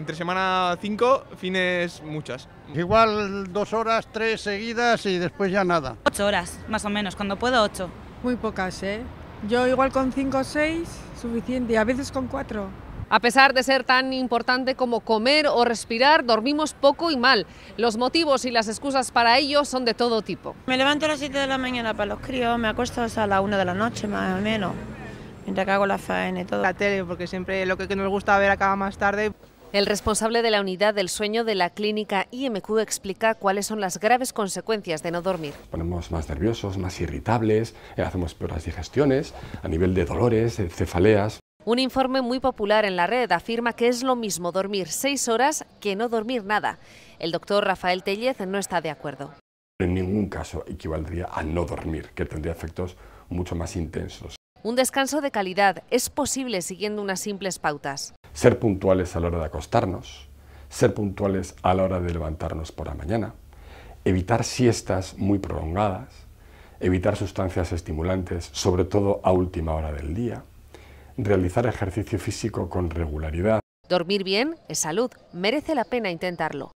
Entre semana cinco, fines muchas. Igual dos horas, tres seguidas y después ya nada. Ocho horas, más o menos, cuando puedo ocho. Muy pocas, ¿eh? Yo igual con cinco o seis, suficiente, y a veces con cuatro. A pesar de ser tan importante como comer o respirar, dormimos poco y mal. Los motivos y las excusas para ello son de todo tipo. Me levanto a las 7 de la mañana para los críos, me acuesto a las 1 de la noche más o menos, mientras que hago la faena y todo. La tele, porque siempre lo que nos gusta ver acaba más tarde. El responsable de la unidad del sueño de la clínica IMQ explica cuáles son las graves consecuencias de no dormir. Ponemos más nerviosos, más irritables, eh, hacemos peores digestiones, a nivel de dolores, de cefaleas. Un informe muy popular en la red afirma que es lo mismo dormir seis horas que no dormir nada. El doctor Rafael Tellez no está de acuerdo. En ningún caso equivaldría a no dormir, que tendría efectos mucho más intensos. Un descanso de calidad es posible siguiendo unas simples pautas ser puntuales a la hora de acostarnos, ser puntuales a la hora de levantarnos por la mañana, evitar siestas muy prolongadas, evitar sustancias estimulantes, sobre todo a última hora del día, realizar ejercicio físico con regularidad. Dormir bien es salud, merece la pena intentarlo.